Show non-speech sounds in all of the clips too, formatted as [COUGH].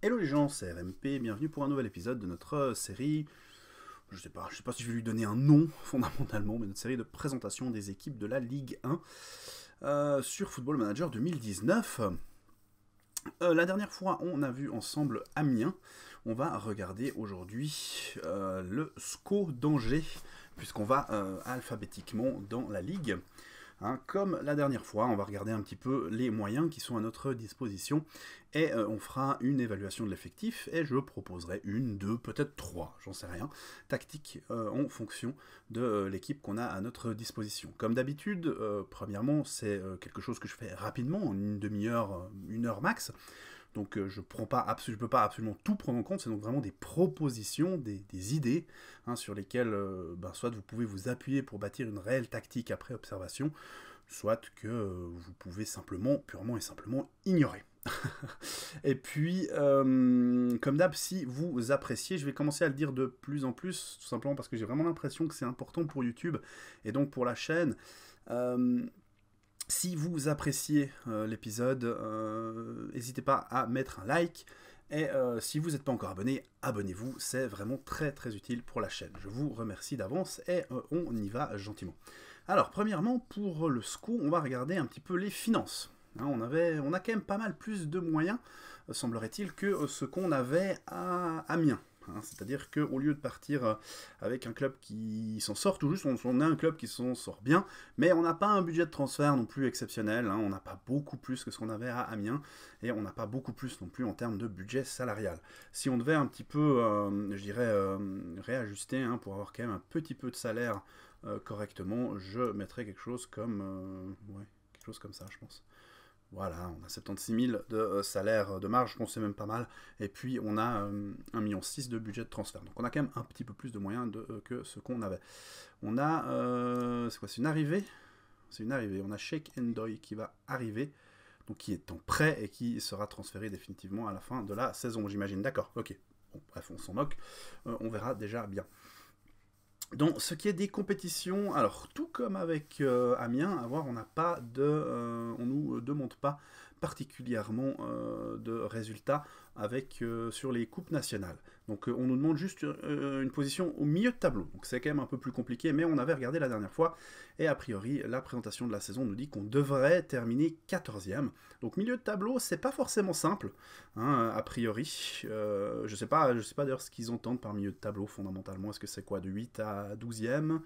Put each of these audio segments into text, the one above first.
Hello les gens, c'est RMP, bienvenue pour un nouvel épisode de notre euh, série, je sais pas, je sais pas si je vais lui donner un nom [LAUGHS] fondamentalement, mais notre série de présentation des équipes de la Ligue 1 euh, sur Football Manager 2019. Euh, la dernière fois, on a vu ensemble Amiens. On va regarder aujourd'hui le SCO d'Angers, puisqu'on va alphabétiquement dans la Ligue. Hein, comme la dernière fois, on va regarder un petit peu les moyens qui sont à notre disposition et euh, on fera une évaluation de l'effectif et je proposerai une, deux, peut-être trois, j'en sais rien, tactiques euh, en fonction de euh, l'équipe qu'on a à notre disposition. Comme d'habitude, premièrement, c'est quelque chose que je fais rapidement, en une demi-heure, une heure max. Donc euh, je ne peux pas absolument tout prendre en compte, c'est donc vraiment des propositions, des, idées hein, sur lesquelles euh, ben, soit vous pouvez vous appuyer pour bâtir une réelle tactique après observation, soit que euh, vous pouvez simplement, purement et simplement ignorer. [LAUGHS] et puis, comme d'hab, si vous appréciez, je vais commencer à le dire de plus en plus, tout simplement parce que j'ai vraiment l'impression que c'est important pour YouTube et donc pour la chaîne. Si vous appréciez euh, l'épisode, euh, n'hésitez pas à mettre un like. Et euh, si vous n'êtes pas encore abonné, abonnez-vous, c'est vraiment très très utile pour la chaîne. Je vous remercie d'avance et on y va gentiment. Alors premièrement, pour le SCO, on va regarder un petit peu les finances. Hein, on, avait, on a quand même pas mal plus de moyens, semblerait-il, que ce qu'on avait à Amiens. Hein. C'est-à-dire qu'au lieu de partir euh, avec un club qui s'en sort tout juste, on, a un club qui s'en sort bien, mais on n'a pas un budget de transfert non plus exceptionnel. Hein. on n'a pas beaucoup plus que ce qu'on avait à Amiens, et on n'a pas beaucoup plus non plus en termes de budget salarial. Si on devait un petit peu, euh, je dirais, euh, réajuster hein, pour avoir quand même un petit peu de salaire correctement, je mettrais quelque chose comme... quelque chose comme ça, je pense. Voilà, on a 76 000 de euh, salaire euh, de marge, qu'on sait même pas mal. Et puis on a 1,6 euh, million de budget de transfert. Donc on a quand même un petit peu plus de moyens que ce qu'on avait. On a... c'est quoi C'est une arrivée C'est une arrivée. On a Shake Endoy qui va arriver. Donc qui est en prêt et qui sera transféré définitivement à la fin de la saison, j'imagine. D'accord, ok. bref, on s'en moque. on verra déjà bien. Donc, ce qui est des compétitions, alors tout comme avec euh, Amiens, à voir, on n'a pas de, euh, on nous euh, demande pas particulièrement de résultats avec sur les coupes nationales. Donc, on nous demande juste une position au milieu de tableau. Donc, c'est quand même un peu plus compliqué, mais on avait regardé la dernière fois et a priori, la présentation de la saison nous dit qu'on devrait terminer 14e. Donc milieu de tableau, c'est pas forcément simple, hein, a priori. Euh, je sais pas, je sais pas d'ailleurs ce qu'ils entendent par milieu de tableau fondamentalement. Est-ce que c'est quoi, de 8 à 12e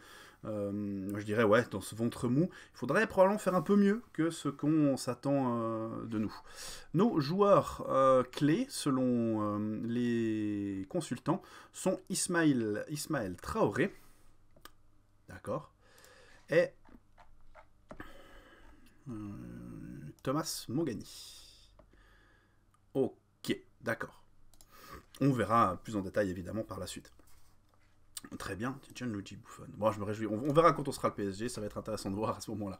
euh, je dirais ouais, dans ce ventre mou, il faudrait probablement faire un peu mieux que ce qu'on s'attend euh, de nous. Nos joueurs clés, selon les consultants, sont Ismaël Traoré, d'accord, et hmm, Thomas Mongani. Ok, d'accord. On verra plus en détail évidemment par la suite. Très bien, Luigi Buffon. Bon, je me réjouis. On, verra quand on sera le PSG, ça va être intéressant de voir à ce moment-là.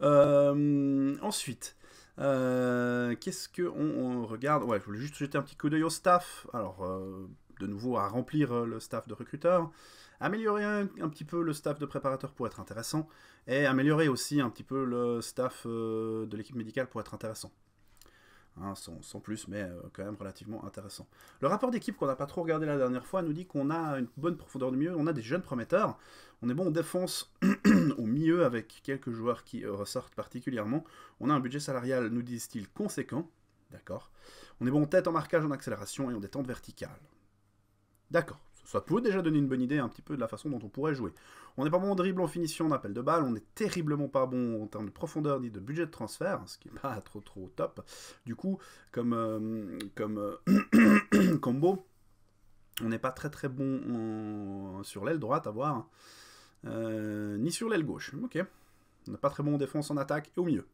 Euh, ensuite, euh, qu'est-ce que on, regarde Ouais, je voulais juste jeter un petit coup d'œil au staff. Alors, euh, de nouveau à remplir le staff de recruteurs améliorer un, petit peu le staff de préparateur pour être intéressant, et améliorer aussi un petit peu le staff euh, de l'équipe médicale pour être intéressant. Hein, sans, plus, mais euh, quand même relativement intéressant. Le rapport d'équipe qu'on n'a pas trop regardé la dernière fois nous dit qu'on a une bonne profondeur de milieu, on a des jeunes prometteurs, on est bon en défense [CLEARS THROAT] au milieu avec quelques joueurs qui euh, ressortent particulièrement, on a un budget salarial, nous disent-ils, conséquent, d'accord, on est bon en tête en marquage, en accélération et en détente verticale. D'accord ça peut déjà donner une bonne idée un petit peu de la façon dont on pourrait jouer. On n'est pas bon en dribble, en finition, en appel de balle, on est terriblement pas bon en termes de profondeur ni de budget de transfert, ce qui n'est pas trop trop top. Du coup, comme, euh, comme euh, [COUGHS] combo, on n'est pas très très bon sur l'aile droite à voir, euh, ni sur l'aile gauche. Ok. On n'est pas très bon en défense, en attaque et au milieu.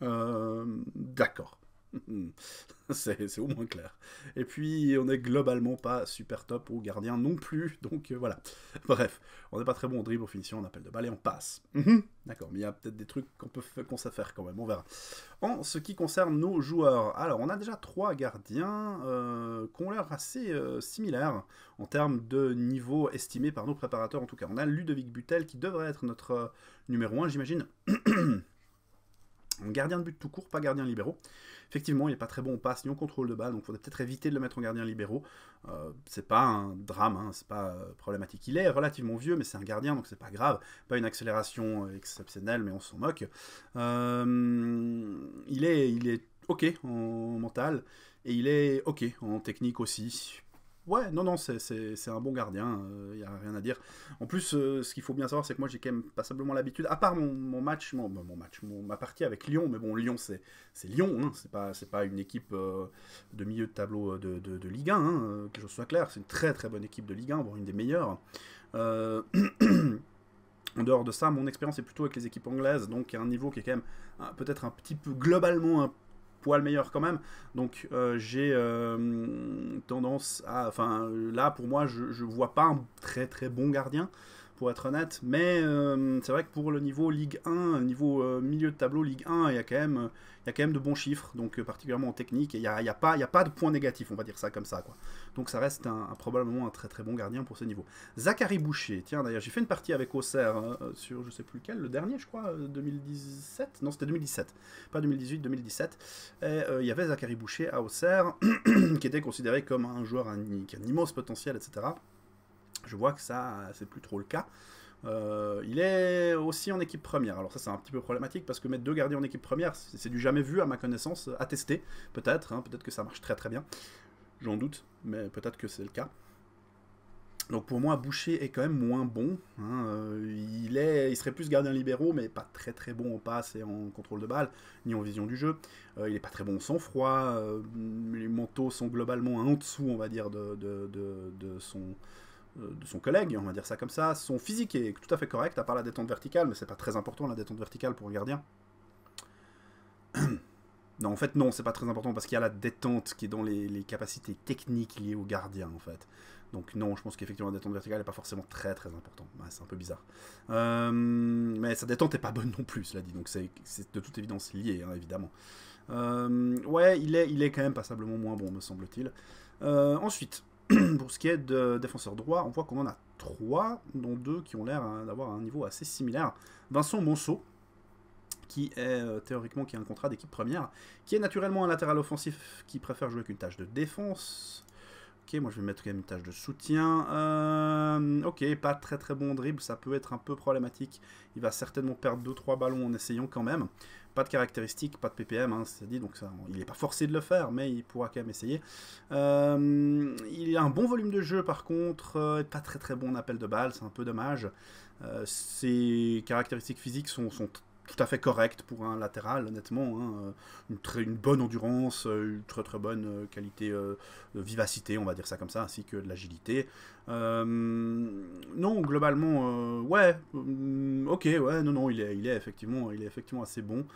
D'accord. [LAUGHS] c'est, au moins clair. Et puis, on n'est globalement pas super top au gardien non plus, donc euh, voilà. [LAUGHS] Bref, on n'est pas très bon au dribble, au finition, on appelle de balle et on passe. Mhm. D'accord, mais il y a peut-être des trucs qu'on, peut, qu'on sait faire quand même, on verra. En ce qui concerne nos joueurs, alors on a déjà trois gardiens euh, qui ont l'air assez euh, similaires en termes de niveau estimé par nos préparateurs en tout cas. On a Ludovic Butel qui devrait être notre euh, numéro 1, j'imagine. [CLEARS THROAT] En gardien de but tout court, pas gardien libéraux. Effectivement, il n'est pas très bon en passe ni au contrôle de balle, donc il faudrait peut-être éviter de le mettre en gardien libéraux. Euh, c'est pas un drame, hein, c'est pas euh, problématique. Il est relativement vieux, mais c'est un gardien, donc c'est pas grave. Pas une accélération euh, exceptionnelle, mais on s'en moque. il, est, il est OK en mental, et il est OK en technique aussi Ouais, non, non, c'est un bon gardien, il euh, n'y a rien à dire. En plus, euh, ce qu'il faut bien savoir, c'est que moi j'ai quand même passablement l'habitude, à part mon, match, mon, match ma partie avec Lyon, mais bon, Lyon c'est Lyon, hein, c'est pas, pas une équipe euh, de milieu de tableau de, de, Ligue 1, hein, que je sois clair, c'est une très très bonne équipe de Ligue 1, voire une des meilleures. [CLEARS THROAT] En dehors de ça, mon expérience est plutôt avec les équipes anglaises, donc il y a un niveau qui est quand même peut-être un petit peu globalement un peu, poil meilleur quand même. Donc euh, j'ai euh, tendance à... Enfin là pour moi je, je vois pas un très très bon gardien pour être honnête. Mais euh, c'est vrai que pour le niveau Ligue 1, niveau euh, milieu de tableau Ligue 1, il y, a quand même, il y quand même de bons chiffres, donc euh, particulièrement en technique. Et il n'y a, pas, pas de points négatifs, on va dire ça comme ça. Quoi. Donc ça reste probablement un très très bon gardien pour ce niveau. Zachary Boucher, tiens d'ailleurs, j'ai fait une partie avec Auxerre sur je sais plus lequel, le dernier je crois, 2017 Non, c'était 2017, pas 2018, 2017. Et, il y avait Zachary Boucher à Auxerre, [COUGHS] qui était considéré comme un joueur qui a un immense potentiel, etc je vois que ça, c'est plus trop le cas. Euh, il est aussi en équipe première. Alors ça c'est un petit peu problématique parce que mettre deux gardiens en équipe première, c'est du jamais vu à ma connaissance, attesté, peut-être, hein, peut-être que ça marche très très bien. J'en doute, mais peut-être que c'est le cas. Donc pour moi, Boucher est quand même moins bon. Hein. Euh, il, est, il serait plus gardien libéraux, mais pas très très bon en passe et en contrôle de balle, ni en vision du jeu. Euh, il n'est pas très bon sans sang-froid. les manteaux sont globalement en dessous, on va dire, de, de son, euh, de son collègue, on va dire ça comme ça. Son physique est tout à fait correct, à part la détente verticale, mais c'est pas très important la détente verticale pour un gardien. [CLEARS THROAT] non, en fait, non, c'est pas très important parce qu'il y a la détente qui est dans les, capacités techniques liées au gardien, en fait. Donc, non, je pense qu'effectivement, la détente verticale n'est pas forcément très très importante. c'est un peu bizarre. Euh, mais sa détente n'est pas bonne non plus, cela dit. Donc, c'est de toute évidence lié, hein, évidemment. Euh, ouais, il est, il est quand même passablement moins bon, me semble-t-il. ensuite, [CLEARS THROAT] pour ce qui est de défenseur droit, on voit qu'on en a trois, dont deux qui ont l'air d'avoir un niveau assez similaire. Vincent Monceau, qui est euh, théoriquement qui a un contrat d'équipe première, qui est naturellement un latéral offensif qui préfère jouer qu'une tâche de défense. Ok, moi je vais mettre quand même une tâche de soutien. Euh, ok, pas très très bon dribble, ça peut être un peu problématique. Il va certainement perdre 2-3 ballons en essayant quand même pas de caractéristiques, pas de PPM, hein, c'est dit, donc ça, il n'est pas forcé de le faire, mais il pourra quand même essayer. Euh, il a un bon volume de jeu par contre, euh, pas très très bon appel de balle, c'est un peu dommage. Euh, ses caractéristiques physiques sont, sont tout à fait correct pour un latéral, honnêtement. Hein, euh, une, très, une bonne endurance, euh, une très très bonne euh, qualité de vivacité, on va dire ça comme ça, ainsi que de l'agilité. non, globalement, ouais, ok, ouais, non, non, il est, il est, effectivement, il est effectivement assez bon.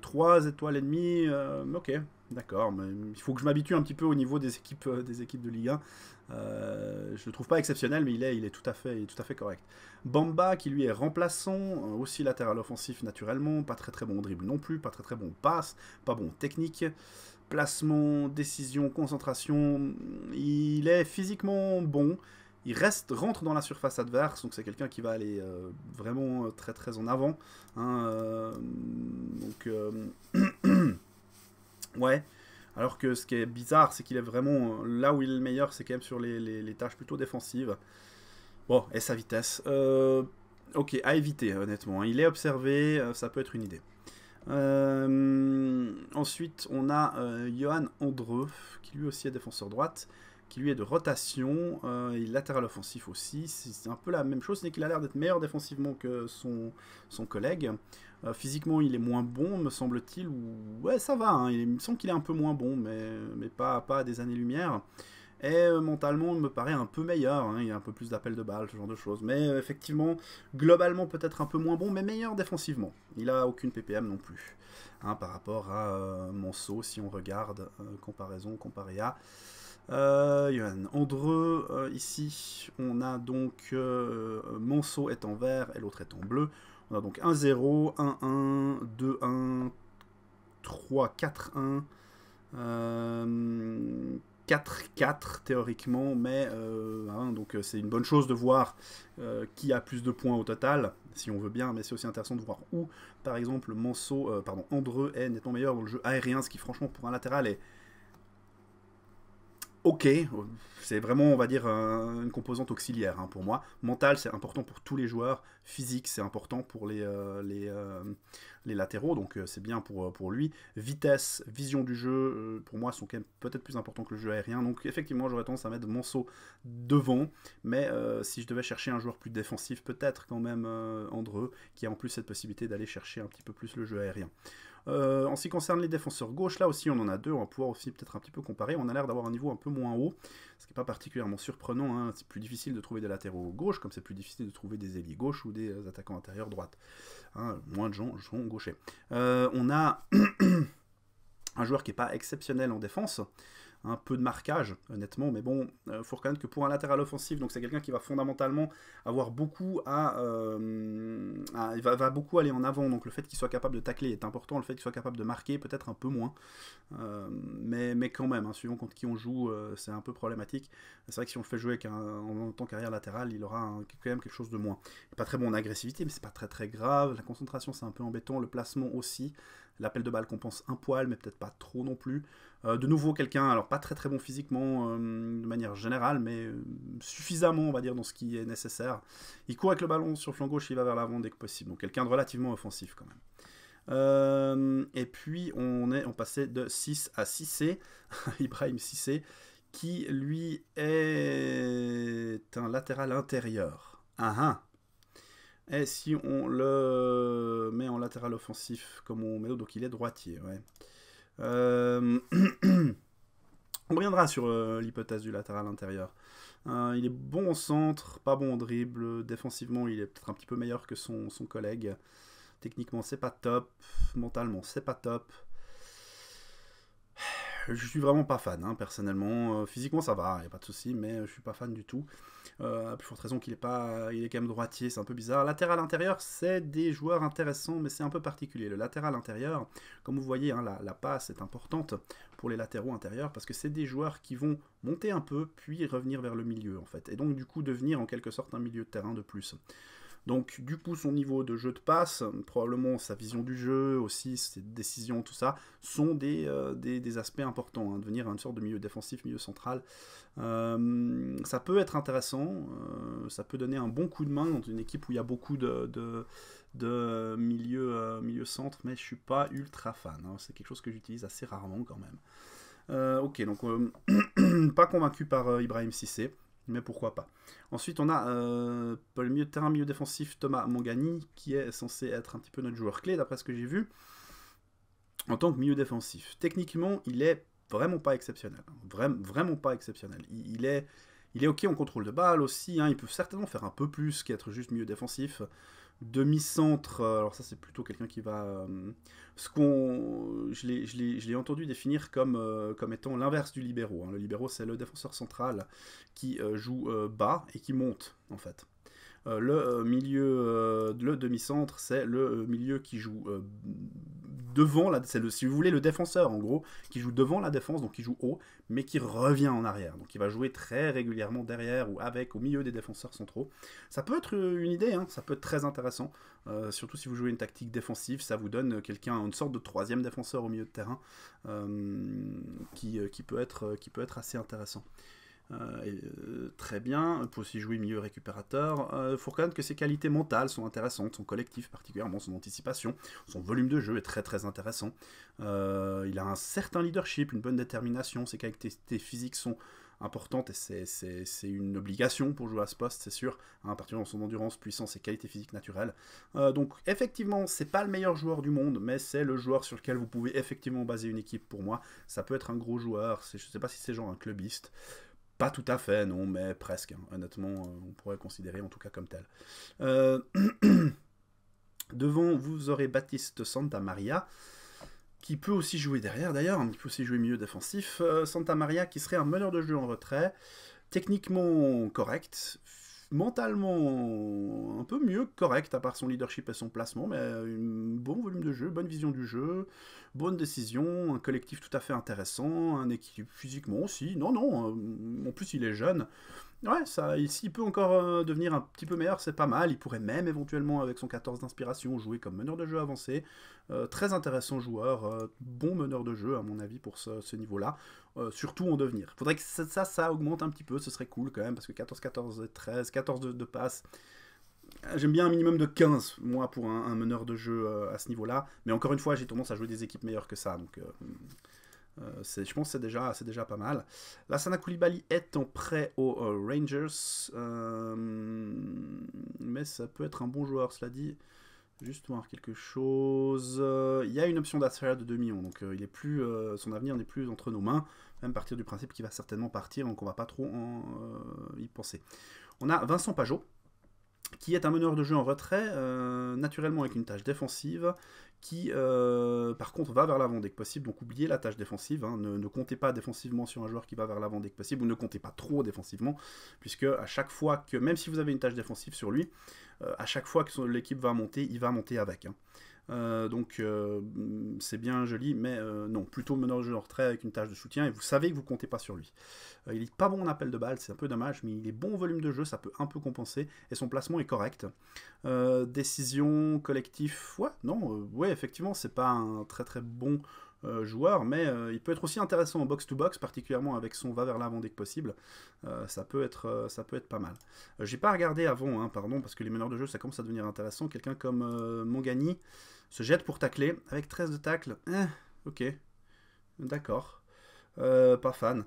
3 étoiles et demie, ok, D'accord, mais il faut que je m'habitue un petit peu au niveau des équipes, euh, des équipes de Ligue 1. Euh, je ne le trouve pas exceptionnel, mais il est, il est, tout à fait, tout à fait correct. Bamba, qui lui est remplaçant, euh, aussi latéral offensif naturellement, pas très très bon dribble non plus, pas très très bon passe, pas bon technique, placement, décision, concentration. Il est physiquement bon, il reste, rentre dans la surface adverse, donc c'est quelqu'un qui va aller vraiment très très en avant. Hein, donc. [CLEARS THROAT] Ouais. Alors que ce qui est bizarre, c'est qu'il est vraiment. Euh, là où il est le meilleur, c'est quand même sur les, tâches plutôt défensives. Bon, et sa vitesse. Euh, ok, à éviter, honnêtement. Hein. Il est observé, euh, ça peut être une idée. ensuite, on a Johan Andreu, qui lui aussi est défenseur droite, qui lui est de rotation, il il latéral offensif aussi. C'est un peu la même chose, c'est qu'il a l'air d'être meilleur défensivement que son, son collègue. Euh, physiquement, il est moins bon, me semble-t-il. Ou... Ouais, ça va. Hein, il, me semble qu'il est un peu moins bon, mais, mais pas, pas à des années-lumière. Et euh, mentalement, il me paraît un peu meilleur. Hein, il y a un peu plus d'appel de balle, ce genre de choses. Mais euh, effectivement, globalement, peut-être un peu moins bon, mais meilleur défensivement. Il a aucune PPM non plus. Hein, par rapport à Manso, si on regarde, comparaison, comparé à. Euh, Johan Andreu, ici, on a donc Manso est en vert et l'autre est en bleu donc 1-0, 1-1, 2-1, 3-4-1, 4-4 théoriquement, mais euh, hein, donc euh, c'est une bonne chose de voir euh, qui a plus de points au total, si on veut bien, mais c'est aussi intéressant de voir où, par exemple, Manso, pardon, Andreu est nettement meilleur dans le jeu aérien, ce qui franchement pour un latéral est ok, c'est vraiment, on va dire, une composante auxiliaire hein, pour moi. Mental, c'est important pour tous les joueurs. Physique, c'est important pour les, euh, euh, latéraux, donc euh, c'est bien pour, lui. Vitesse, vision du jeu, pour moi, sont peut-être plus importants que le jeu aérien. Donc effectivement, j'aurais tendance à mettre Monceau devant. Mais si je devais chercher un joueur plus défensif, peut-être quand même Andreu, qui a en plus cette possibilité d'aller chercher un petit peu plus le jeu aérien. Euh, en ce qui concerne les défenseurs gauche, là aussi on en a deux, on va pouvoir aussi peut-être un petit peu comparer. On a l'air d'avoir un niveau un peu moins haut, ce qui n'est pas particulièrement surprenant. Hein. C'est plus difficile de trouver des latéraux gauche, comme c'est plus difficile de trouver des ailiers gauche ou des euh, attaquants intérieurs droite. Hein. moins de gens sont gauchers. Euh, on a [CLEARS THROAT] un joueur qui n'est pas exceptionnel en défense un peu de marquage, honnêtement, mais bon, il euh, faut reconnaître que pour un latéral offensif, donc c'est quelqu'un qui va fondamentalement avoir beaucoup à, euh, il va, beaucoup aller en avant, donc le fait qu'il soit capable de tacler est important, le fait qu'il soit capable de marquer peut-être un peu moins, euh, mais, quand même, hein, suivant contre qui on joue, c'est un peu problématique. C'est vrai que si on le fait jouer en, tant qu'arrière latéral, il aura quand même quelque chose de moins. pas très bon en agressivité, mais c'est pas très très grave. La concentration c'est un peu embêtant, le placement aussi. L'appel de balle compense un poil, mais peut-être pas trop non plus. Euh, de nouveau, quelqu'un, alors pas très très bon physiquement euh, de manière générale, mais euh, suffisamment, on va dire, dans ce qui est nécessaire. Il court avec le ballon sur le flanc gauche, il va vers l'avant dès que possible. Donc quelqu'un de relativement offensif quand même. et puis on, est, on passait de 6 à 6C, [LAUGHS] Ibrahim 6C, qui lui est un latéral intérieur. Ah ah, et eh, si on le met en latéral offensif, comme on met donc il est droitier. Ouais. Euh, [CLEARS THROAT] on reviendra sur euh, l'hypothèse du latéral intérieur. Euh, il est bon au centre, pas bon en dribble. Défensivement, il est peut-être un petit peu meilleur que son, son collègue. Techniquement, c'est pas top. Mentalement, c'est pas top je suis vraiment pas fan, hein, personnellement. Euh, physiquement, ça va, il hein, a pas de souci, mais euh, je suis pas fan du tout. Euh, raison qu'il est pas, il est quand même droitier, c'est un peu bizarre. Latéral intérieur, c'est des joueurs intéressants, mais c'est un peu particulier. Le latéral intérieur, comme vous voyez, hein, la, la, passe est importante pour les latéraux intérieurs parce que c'est des joueurs qui vont monter un peu, puis revenir vers le milieu, en fait, et donc du coup devenir en quelque sorte un milieu de terrain de plus. Donc du coup, son niveau de jeu de passe, probablement sa vision du jeu aussi, ses décisions, tout ça, sont des, euh, aspects importants. Hein, devenir une sorte de milieu défensif, milieu central, euh, ça peut être intéressant, euh, ça peut donner un bon coup de main dans une équipe où il y a beaucoup de, de, milieu, centre, mais je suis pas ultra fan. Hein. C'est quelque chose que j'utilise assez rarement quand même. ok, donc [CLEARS THROAT] pas convaincu par Ibrahim Sissé mais pourquoi pas. Ensuite, on a euh, le milieu de terrain, milieu défensif, Thomas Mongani, qui est censé être un petit peu notre joueur clé, d'après ce que j'ai vu, en tant que milieu défensif. Techniquement, il est vraiment pas exceptionnel. vraiment pas exceptionnel. Il, est, il est OK en contrôle de balle aussi. Hein. Il peut certainement faire un peu plus qu'être juste milieu défensif demi-centre. Euh, alors ça, c'est plutôt quelqu'un qui va... Euh, ce qu'on, je l'ai entendu définir comme, euh, comme étant l'inverse du libéraux. Hein. Le libéraux, c'est le défenseur central qui joue bas et qui monte, en fait. le milieu, le demi-centre, c'est le milieu qui joue devant c'est si vous voulez le défenseur en gros qui joue devant la défense donc qui joue haut mais qui revient en arrière donc il va jouer très régulièrement derrière ou avec au milieu des défenseurs centraux ça peut être euh, une idée hein, ça peut être très intéressant euh, surtout si vous jouez une tactique défensive ça vous donne quelqu'un une sorte de troisième défenseur au milieu de terrain euh, qui, peut être, qui peut être assez intéressant euh, euh, très bien, pour aussi jouer milieu récupérateur. Il faut reconnaître que ses qualités mentales sont intéressantes, son collectif particulièrement, son anticipation, son volume de jeu est très très intéressant. Euh, il a un certain leadership, une bonne détermination, ses qualités physiques sont importantes et c'est une obligation pour jouer à ce poste, c'est sûr, hein, à partir de son endurance, puissance et qualité physique naturelle. donc effectivement, c'est pas le meilleur joueur du monde, mais c'est le joueur sur lequel vous pouvez effectivement baser une équipe pour moi. Ça peut être un gros joueur, je sais pas si c'est genre un clubiste. Pas tout à fait, non, mais presque. Hein. Honnêtement, euh, on pourrait considérer en tout cas comme tel. Euh, [CLEARS THROAT] devant, vous aurez Baptiste Santa Maria, qui peut aussi jouer derrière d'ailleurs, il hein, qui peut aussi jouer milieu défensif. Euh, Santa Maria qui serait un meneur de jeu en retrait, techniquement correct, mentalement un peu mieux correct, à part son leadership et son placement, mais euh, bon volume de jeu, bonne vision du jeu, bonne décision, un collectif tout à fait intéressant, un équilibre physiquement aussi. Non, non, euh, en plus il est jeune. Ouais, ça, s'il peut encore euh, devenir un petit peu meilleur, c'est pas mal. Il pourrait même éventuellement, avec son 14 d'inspiration, jouer comme meneur de jeu avancé. très intéressant joueur, bon meneur de jeu, à mon avis, pour ce niveau-là. Euh, surtout en devenir. Faudrait que ça, ça, augmente un petit peu, ce serait cool quand même, parce que 14, 14, 13, 14 de, passes. Euh, j'aime bien un minimum de 15, moi, pour un, meneur de jeu euh, à ce niveau-là. Mais encore une fois, j'ai tendance à jouer des équipes meilleures que ça. Donc, je pense que c'est déjà, pas mal. La Sana Koulibaly est en prêt aux Rangers. mais ça peut être un bon joueur, cela dit. Juste voir quelque chose. Il y a une option d'achat de 2 millions, donc il est plus, son avenir n'est plus entre nos mains même partir du principe qu'il va certainement partir, donc on va pas trop euh, y penser. On a Vincent Pajot, qui est un meneur de jeu en retrait, euh, naturellement avec une tâche défensive, qui euh, par contre va vers l'avant dès que possible. Donc oubliez la tâche défensive, hein. ne, comptez pas défensivement sur un joueur qui va vers l'avant dès que possible, ou ne comptez pas trop défensivement, puisque à chaque fois que, même si vous avez une tâche défensive sur lui, à chaque fois que l'équipe va monter, il va monter avec. Hein. Euh, donc euh, mm, c'est bien joli, mais euh, non, plutôt meneur de jeu en retrait avec une tâche de soutien, et vous savez que vous comptez pas sur lui. il est pas bon en appel de balle, c'est un peu dommage, mais il est bon au volume de jeu, ça peut un peu compenser, et son placement est correct. décision, collectif, ouais, non, ouais, effectivement, c'est pas un très très bon joueur, mais il peut être aussi intéressant en box-to-box, particulièrement avec son va vers l'avant dès que possible. ça, peut être, ça peut être pas mal. J'ai pas regardé avant, hein, pardon, parce que les meneurs de jeu, ça commence à devenir intéressant. Quelqu'un comme Mongani, se jette pour tacler avec 13 de tacle. Hein, ok, d'accord. Euh, pas fan.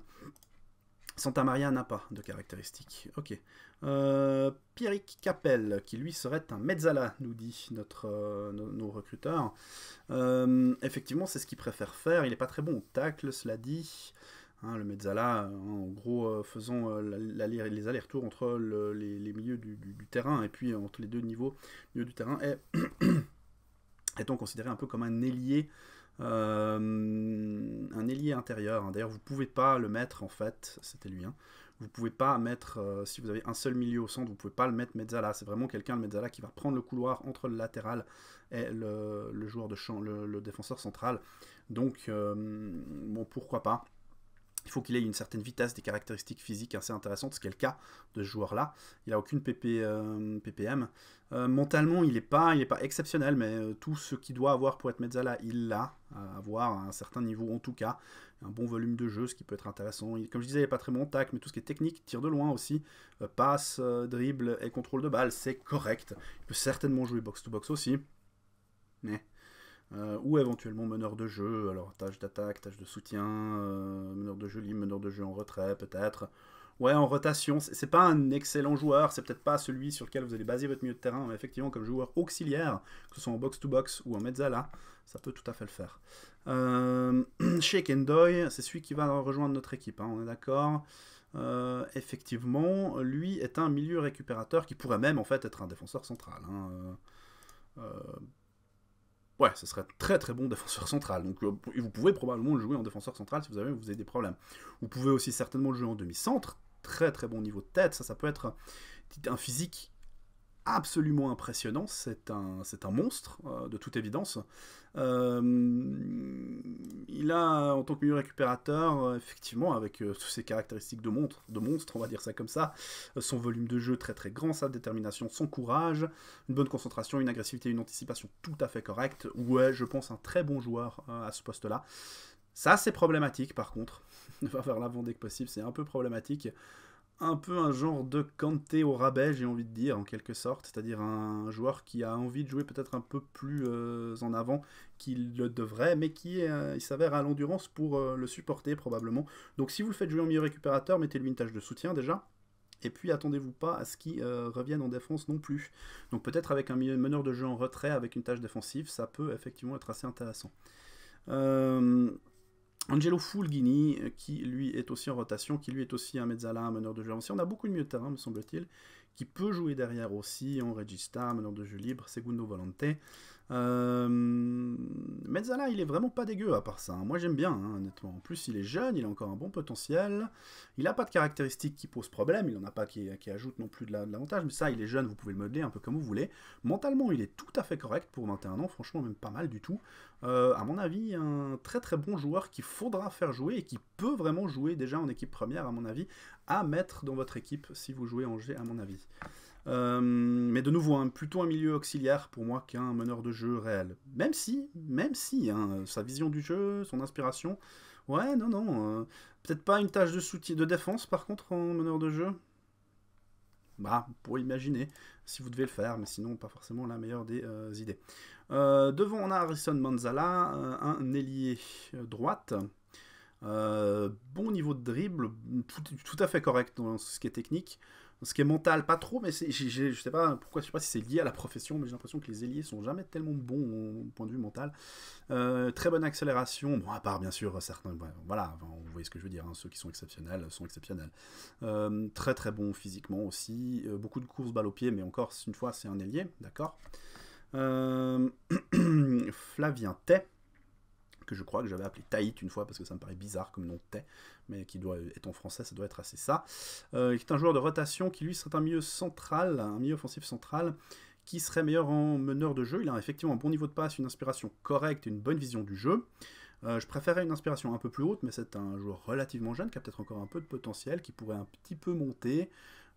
Santa Maria n'a pas de caractéristiques. Ok. Euh, Pierrick Capel, qui lui serait un mezzala, nous dit notre, euh, nos, recruteurs. Euh, effectivement, c'est ce qu'il préfère faire. Il n'est pas très bon au tacle, cela dit. Hein, le mezzala, en gros, faisant les allers-retours entre les, milieux du, terrain et puis entre les deux niveaux, milieu du terrain est étant considéré un peu comme un ailier euh, un ailier intérieur. Hein. D'ailleurs, vous pouvez pas le mettre, en fait, c'était lui, hein. vous pouvez pas mettre, euh, si vous avez un seul milieu au centre, vous pouvez pas le mettre mezzala. C'est vraiment quelqu'un, de mezzala, qui va prendre le couloir entre le latéral et le, joueur de champ, le, défenseur central. Donc, euh, bon, pourquoi pas il faut qu'il ait une certaine vitesse, des caractéristiques physiques assez intéressantes, ce qui est le cas de ce joueur-là. Il n'a aucune PPM. Euh, euh, mentalement, il n'est pas, pas exceptionnel, mais euh, tout ce qu'il doit avoir pour être Mezzala, il l'a, avoir un certain niveau en tout cas. Un bon volume de jeu, ce qui peut être intéressant. comme je disais, il n'est pas très bon en tac, mais tout ce qui est technique, tire de loin aussi, passe, dribble et contrôle de balle, c'est correct. Il peut certainement jouer box-to-box -box aussi. Mais euh, ou éventuellement meneur de jeu, alors tâche d'attaque, tâche de soutien, euh, meneur de jeu libre, meneur de jeu en retrait peut-être. Ouais, en rotation, c'est pas un excellent joueur, c'est peut-être pas celui sur lequel vous allez baser votre milieu de terrain, mais effectivement, comme joueur auxiliaire, que ce soit en box-to-box ou en mezzala, ça peut tout à fait le faire. Euh, [CLEARS THROAT] chez Kendoy, c'est celui qui va rejoindre notre équipe, hein, on est d'accord euh, effectivement, lui est un milieu récupérateur qui pourrait même en fait être un défenseur central. Hein ouais, ce serait très très bon défenseur central. Donc euh, vous pouvez probablement le jouer en défenseur central si vous avez, vous avez des problèmes. Vous pouvez aussi certainement le jouer en demi-centre, très très bon niveau de tête, ça, ça peut être un physique absolument impressionnant. C'est un, c'est un monstre, euh, de toute évidence. Euh, il a, en tant que milieu récupérateur, euh, effectivement, avec toutes ses caractéristiques de monstre, de monstre, on va dire ça comme ça, son volume de jeu très très grand, sa détermination, son courage, une bonne concentration, une agressivité, une anticipation tout à fait correcte. Ouais, je pense un très bon joueur à ce poste-là. Ça, c'est problématique, par contre. Ne pas [LAUGHS] faire l'avant dès que possible, c'est un peu problématique un peu un genre de Canté au rabais, j'ai envie de dire, en quelque sorte. C'est-à-dire un joueur qui a envie de jouer peut-être un peu plus euh, en avant qu'il le devrait, mais qui euh, il s'avère à l'endurance pour euh, le supporter probablement. Donc si vous le faites jouer en milieu récupérateur, mettez-lui une tâche de soutien déjà. Et puis attendez-vous pas à ce qu'il revienne en défense non plus. Donc peut-être avec un meneur de jeu en retrait, avec une tâche défensive, ça peut effectivement être assez intéressant. Euh, Angelo Fulgini, euh, qui lui est aussi en rotation, qui lui est aussi un mezzala, meneur de jeu ancien, On a beaucoup de mieux terrain, me semble-t-il, qui peut jouer derrière aussi, en regista, meneur de jeu libre, segundo volante. Euh, Mezzala, il est vraiment pas dégueu à part ça. Hein. Moi, j'aime bien, hein, honnêtement. En plus, il est jeune, il a encore un bon potentiel. Il n'a pas de caractéristiques qui posent problème. Il n'en a pas qui, ajoute non plus de l'avantage. mais ça, il est jeune, vous pouvez le modeler un peu comme vous voulez. Mentalement, il est tout à fait correct pour 21 ans. Franchement, même pas mal du tout. Euh, à mon avis, un très très bon joueur qu'il faudra faire jouer et qui peut vraiment jouer déjà en équipe première, à mon avis, à mettre dans votre équipe si vous jouez en G, à mon avis. Euh, mais de nouveau, hein, plutôt un milieu auxiliaire pour moi qu'un meneur de jeu réel. Même si, même si, hein, sa vision du jeu, son inspiration. Ouais, non, non. Euh, peut-être pas une tâche de soutien, de défense par contre en meneur de jeu. Bah, pour imaginer si vous devez le faire, mais sinon pas forcément la meilleure des euh, idées. devant, on a Harrison Manzala, un ailier droite. bon niveau de dribble, tout à fait correct dans ce qui est technique ce qui est mental, pas trop, mais je sais pas pourquoi, je sais pas si c'est lié à la profession, mais j'ai l'impression que les ailiers sont jamais tellement bons au point de vue mental. Euh, très bonne accélération, bon, à part bien sûr certains, voilà, vous voyez ce que je veux dire, hein, ceux qui sont exceptionnels sont exceptionnels. Euh, très très bon physiquement aussi, euh, beaucoup de courses balle au pied, mais encore une fois, c'est un ailier, d'accord. [CLEARS THROAT] Flavien Tay que je crois que j'avais appelé Taït une fois parce que ça me paraît bizarre comme nom de mais qui doit être en français, ça doit être assez ça. Euh, qui est un joueur de rotation qui lui serait un milieu central, un milieu offensif central, qui serait meilleur en meneur de jeu. Il a effectivement un bon niveau de passe, une inspiration correcte, une bonne vision du jeu. Euh, je préférais une inspiration un peu plus haute, mais c'est un joueur relativement jeune qui a peut-être encore un peu de potentiel, qui pourrait un petit peu monter,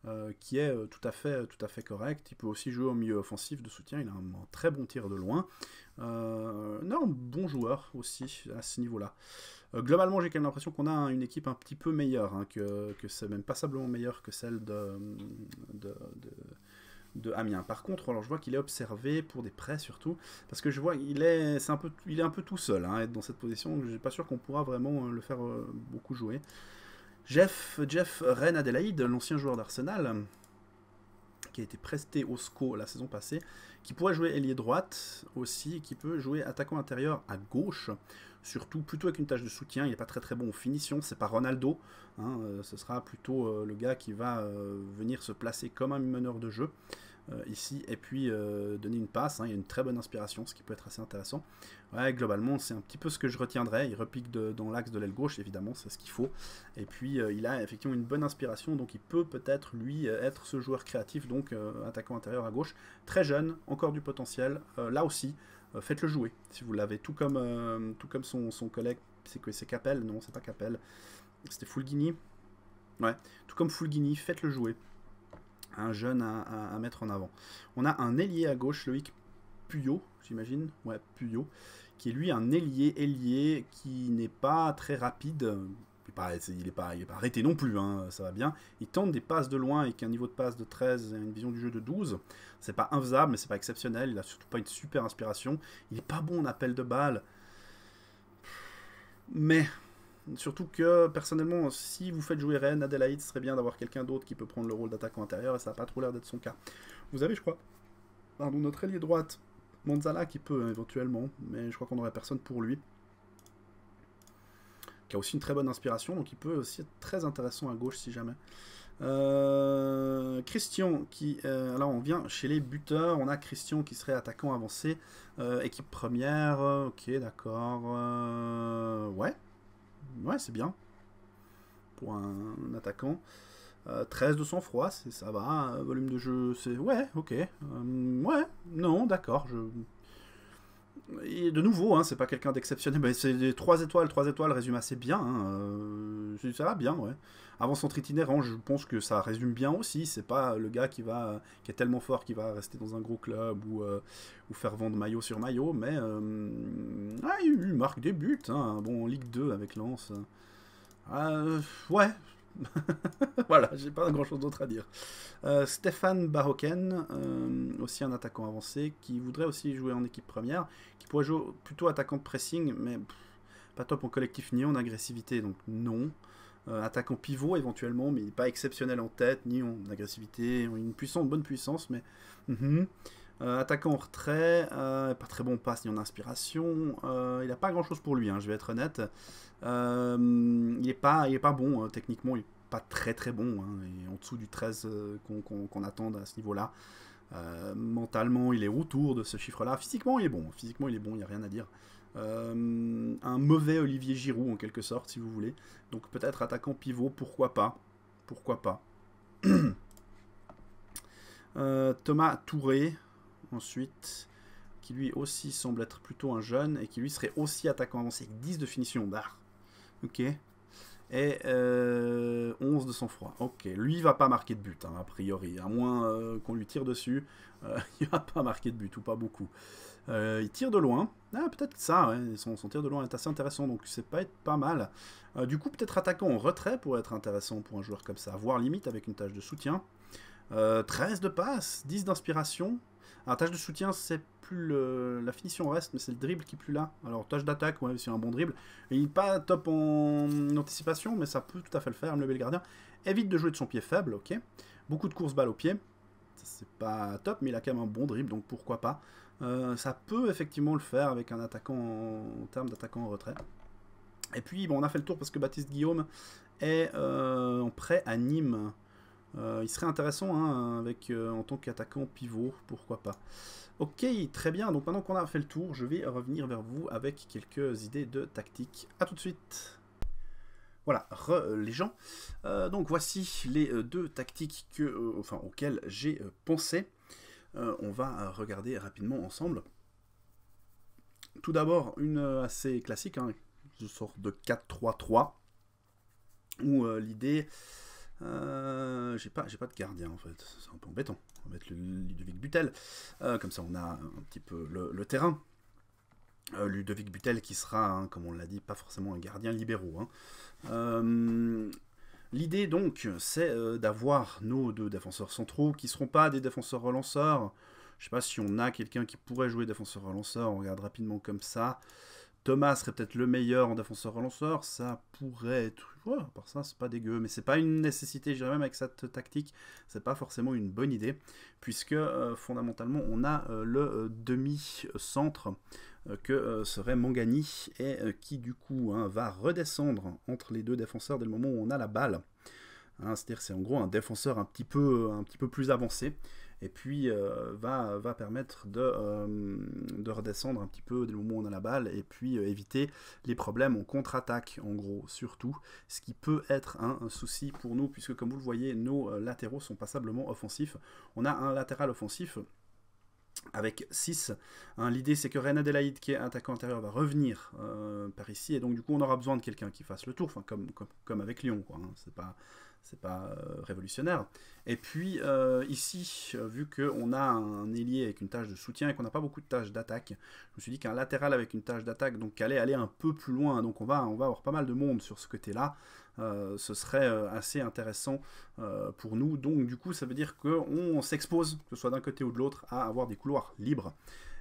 euh, qui est tout à, fait, tout à fait correct. Il peut aussi jouer au milieu offensif de soutien, il a un très bon tir de loin. Euh, non, bon joueur aussi à ce niveau-là. Euh, globalement, j'ai quand même l'impression qu'on a une équipe un petit peu meilleure, hein, que, que c'est même passablement meilleure que celle de, de, de Amiens. Par contre, alors je vois qu'il est observé pour des prêts surtout, parce que je vois qu'il est, c'est un peu, il est un peu tout seul hein, être dans cette position. Je suis pas sûr qu'on pourra vraiment euh, le faire euh, beaucoup jouer. Jeff, Jeff Ren Adelaide, l'ancien joueur d'Arsenal, qui a été presté au SCO la saison passée, qui pourrait jouer ailier droite aussi, qui peut jouer attaquant intérieur à gauche, surtout plutôt avec une tâche de soutien. Il n'est pas très très bon en finition, c'est pas Ronaldo, hein, euh, ce sera plutôt euh, le gars qui va euh, venir se placer comme un meneur de jeu. Euh, ici, et puis euh, donner une passe. Hein. il y a une très bonne inspiration, ce qui peut être assez intéressant. Ouais, globalement, c'est un petit peu ce que je retiendrai. Il repique dans l'axe de l'aile gauche, évidemment, c'est ce qu'il faut. Et puis, euh, il a effectivement une bonne inspiration, donc il peut peut-être, lui, être ce joueur créatif, donc attaquant intérieur à gauche. Très jeune, encore du potentiel. là aussi, faites-le jouer si vous l'avez. Tout comme, tout comme son, collègue, c'est que c'est Capel, non, c'est pas Capel, c'était Fulgini Ouais, tout comme Fulgini faites-le jouer un jeune à, mettre en avant. On a un ailier à gauche, Loïc Puyot, j'imagine. Ouais, Puyot, qui est lui un ailier, ailier qui n'est pas très rapide. Il n'est pas, pas, arrêté non plus, hein, ça va bien. Il tente des passes de loin avec un niveau de passe de 13 et une vision du jeu de 12. C'est pas infaisable, mais c'est pas exceptionnel. Il a surtout pas une super inspiration. Il est pas bon en appel de balle. Mais Surtout que, personnellement, si vous faites jouer Rennes, Adelaide, ce serait bien d'avoir quelqu'un d'autre qui peut prendre le rôle d'attaquant intérieur, et ça n'a pas trop l'air d'être son cas. Vous avez, je crois, pardon, notre ailier droite, Manzala, qui peut, hein, éventuellement, mais je crois qu'on n'aurait personne pour lui. Qui a aussi une très bonne inspiration, donc il peut aussi être très intéressant à gauche, si jamais. Euh, Christian qui euh, alors on vient chez les buteurs on a Christian qui serait attaquant avancé euh, équipe première ok d'accord ouais Ouais, c'est bien. Pour un, attaquant. 13 euh, de sang-froid, ça va. Euh, volume de jeu, c'est... Ouais, ok. Euh, ouais, non, d'accord. Je et de nouveau, hein, c'est pas quelqu'un d'exceptionnel, mais c'est 3 étoiles, 3 étoiles résume assez bien. Hein, euh, ça va bien, ouais. Avant son itinérant, je pense que ça résume bien aussi. C'est pas le gars qui va qui est tellement fort qu'il va rester dans un gros club ou, euh, ou faire vendre maillot sur maillot, mais euh, ah, il marque des buts. Hein, bon, Ligue 2 avec Lens. ouais, [LAUGHS] voilà, j'ai pas grand chose d'autre à dire. Euh, Stéphane Baroken, euh, aussi un attaquant avancé, qui voudrait aussi jouer en équipe première, qui pourrait jouer plutôt attaquant pressing, mais pas top en collectif ni en agressivité, donc non. Euh, attaquant pivot éventuellement, mais pas exceptionnel en tête, ni en agressivité, une, puissance, bonne puissance, mais mhm. Euh, attaquant en retrait, euh, pas très bon passe ni en inspiration. Euh, il n'a pas grand chose pour lui, hein, je vais être honnête. il n'est pas, est pas bon techniquement, il n'est pas très très bon. Hein, en dessous du 13 qu'on attend à ce niveau-là. mentalement, il est autour de ce chiffre-là. Physiquement, il est bon. Physiquement, il est bon, il n'y a rien à dire. un mauvais Olivier Giroud en quelque sorte, si vous voulez. Donc peut-être attaquant pivot, pourquoi pas. Pourquoi pas. [CLEARS THROAT] Thomas Touré, ensuite, qui lui aussi semble être plutôt un jeune et qui lui serait aussi attaquant avancé. 10 de finition d'art. Bah. Ok. Et 11 euh, de sang-froid. Ok. Lui va pas marquer de but, hein, a priori. À moins euh, qu'on lui tire dessus, il euh, [LAUGHS] il va pas marquer de but, ou pas beaucoup. il tire de loin. Ah, peut-être ça, son, tir de loin est assez intéressant, donc c'est pas être pas mal. du coup, peut-être attaquant en retrait pourrait être intéressant pour un joueur comme ça, voire limite avec une tâche de soutien. 13 de passe, 10 d'inspiration, alors, tâche de soutien, c'est plus la finition reste, mais c'est le dribble qui est plus là. Alors, tâche d'attaque, ouais, c'est un bon dribble. Il n'est pas top en... anticipation, mais ça peut tout à fait le faire, le gardien. Évite de jouer de son pied faible, ok. Beaucoup de courses balles au pied. C'est pas top, mais il a quand même un bon dribble, donc pourquoi pas. Euh, ça peut effectivement le faire avec un attaquant en, termes d'attaquant en retrait. Et puis, bon, on a fait le tour parce que Baptiste Guillaume est euh, en prêt à Nîmes. Euh, il serait intéressant hein, avec, euh, en tant qu'attaquant pivot, pourquoi pas. Ok, très bien, donc maintenant qu'on a fait le tour, je vais revenir vers vous avec quelques idées de tactique. A tout de suite voilà, euh, les gens. donc voici les deux tactiques que, enfin, auxquelles j'ai pensé. on va regarder rapidement ensemble. Tout d'abord, une assez classique, hein, une sorte de 4-3-3, où l'idée euh, j'ai pas, j'ai pas de gardien en fait, c'est un peu embêtant. On va mettre Ludovic Butel, euh, comme ça on a un petit peu le, terrain. Euh, Ludovic Butel qui sera, hein, comme on l'a dit, pas forcément un gardien libéraux. Hein. L'idée donc, c'est d'avoir nos deux défenseurs centraux qui ne seront pas des défenseurs relanceurs. Je sais pas si on a quelqu'un qui pourrait jouer défenseur relanceur. On regarde rapidement comme ça. Thomas serait peut-être le meilleur en défenseur relanceur, ça pourrait être. Ouais, par ça, c'est pas dégueu, mais c'est pas une nécessité, je dirais même avec cette tactique, c'est pas forcément une bonne idée, puisque euh, fondamentalement, on a euh, le euh, demi-centre que serait Mangani, et qui du coup hein, va redescendre entre les deux défenseurs dès le moment où on a la balle. Hein, c'est-à-dire c'est en gros un défenseur un petit peu, un petit peu plus avancé, et puis euh, va, va permettre euh, de, redescendre un petit peu dès le moment où on a la balle, et puis euh, éviter les problèmes en contre-attaque, en gros, surtout, ce qui peut être un, souci pour nous, puisque comme vous le voyez, nos latéraux sont passablement offensifs. On a un latéral offensif avec 6. Hein, l'idée c'est que Reine Adelaide, qui est attaquant intérieur, va revenir par ici, et donc du coup on aura besoin de quelqu'un qui fasse le tour, comme, avec Lyon. Quoi, hein. c'est pas, c'est pas euh, révolutionnaire. Et puis euh, ici, euh, vu qu'on a un ailier avec une tâche de soutien et qu'on n'a pas beaucoup de tâches d'attaque, je me suis dit qu'un latéral avec une tâche d'attaque, donc allait aller un peu plus loin, donc on va, on va avoir pas mal de monde sur ce côté-là, ce serait assez intéressant pour nous. Donc du coup, ça veut dire qu'on s'expose, que ce soit d'un côté ou de l'autre, à avoir des couloirs libres.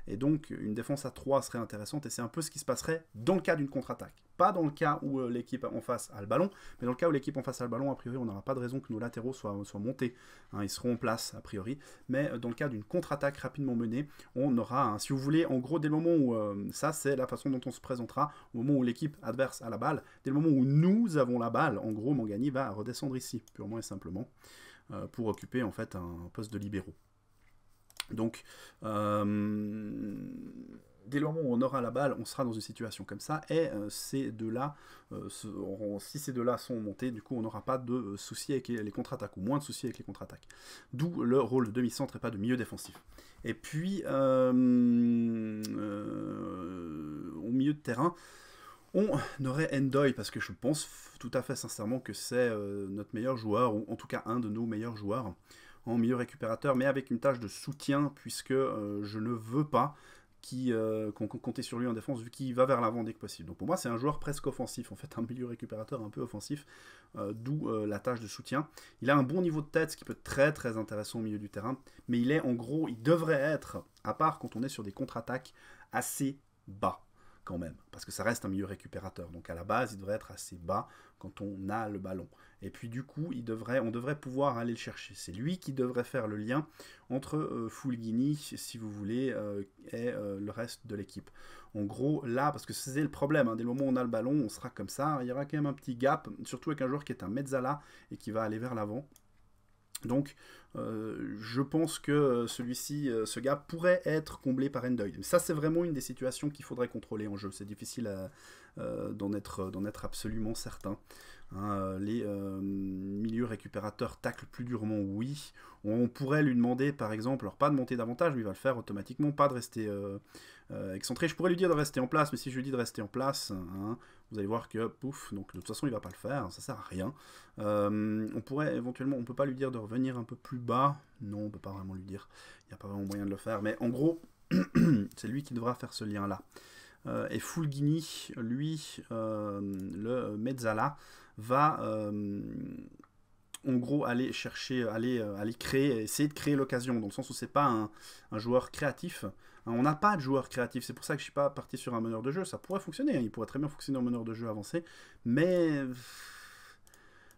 Et donc, une défense à 3 serait intéressante, et c'est un peu ce qui se passerait dans le cas d'une contre-attaque. Pas dans le cas où euh, l'équipe en face a le ballon, mais dans le cas où l'équipe en face a le ballon, a priori, on n'aura pas de raison que nos latéraux soient, montés. Hein, ils seront en place, a priori. Mais euh, dans le cas d'une contre-attaque rapidement menée, on aura, si vous voulez, en gros, dès le moment où, euh, ça c'est la façon dont on se présentera, au moment où l'équipe adverse a la balle, dès le moment où nous avons la balle, en gros, Mangani va redescendre ici, purement et simplement, pour occuper en fait un poste de libéraux. Donc, euh, dès lors où on aura la balle, on sera dans une situation comme ça, et euh, ces là euh, si ces deux-là sont montés, du coup, on n'aura pas de soucis avec les, contre-attaques, ou moins de soucis avec les contre-attaques. D'où le rôle de demi-centre et pas de milieu défensif. Et puis, au milieu de terrain, on aurait Endoy, parce que je pense tout à fait sincèrement que c'est notre meilleur joueur, ou en tout cas un de nos meilleurs joueurs en milieu récupérateur, mais avec une tâche de soutien, puisque euh, je ne veux pas euh, qu'on compte sur lui en défense vu qu'il va vers l'avant dès que possible. Donc pour moi c'est un joueur presque offensif, en fait un milieu récupérateur un peu offensif, euh, d'où la tâche de soutien. Il a un bon niveau de tête, ce qui peut être très très intéressant au milieu du terrain, mais il est en gros, il devrait être, à part quand on est sur des contre-attaques, assez bas quand même, parce que ça reste un milieu récupérateur. Donc à la base, il devrait être assez bas quand on a le ballon. Et puis du coup, on devrait pouvoir aller le chercher. C'est lui qui devrait faire le lien entre euh, si vous voulez, euh, et euh, le reste de l'équipe. En gros, là, parce que c'est le problème, hein, dès le moment où on a le ballon, on sera comme ça, il y aura quand même un petit gap, surtout avec un joueur qui est un mezzala et qui va aller vers l'avant. Donc, euh, je pense que euh, celui-ci, euh, ce gars, pourrait être comblé par Endoid. Mais ça, c'est vraiment une des situations qu'il faudrait contrôler en jeu. C'est difficile d'en être, absolument certain. Hein. les milieux récupérateurs taclent plus durement, oui. On, pourrait lui demander, par exemple, alors pas de monter davantage, mais il va le faire automatiquement, pas de rester excentré. Je pourrais lui dire de rester en place, mais si je lui dis de rester en place, hein, vous allez voir que pouf, donc de toute façon il va pas le faire, ça sert à rien. Euh, on pourrait éventuellement, on peut pas lui dire de revenir un peu plus bas, non on peut pas vraiment lui dire, il n'y a pas vraiment moyen de le faire, mais en gros [CLEARS THROAT] c'est lui qui devra faire ce lien là. Euh, et Fulgini, lui, euh, le Mezzala, va en gros aller chercher, aller, aller créer, essayer de créer l'occasion, dans le sens où c'est pas un, joueur créatif, on n'a pas de joueur créatif. C'est pour ça que je suis pas parti sur un meneur de jeu. Ça pourrait fonctionner. Hein. Il pourrait très bien fonctionner en meneur de jeu avancé. Mais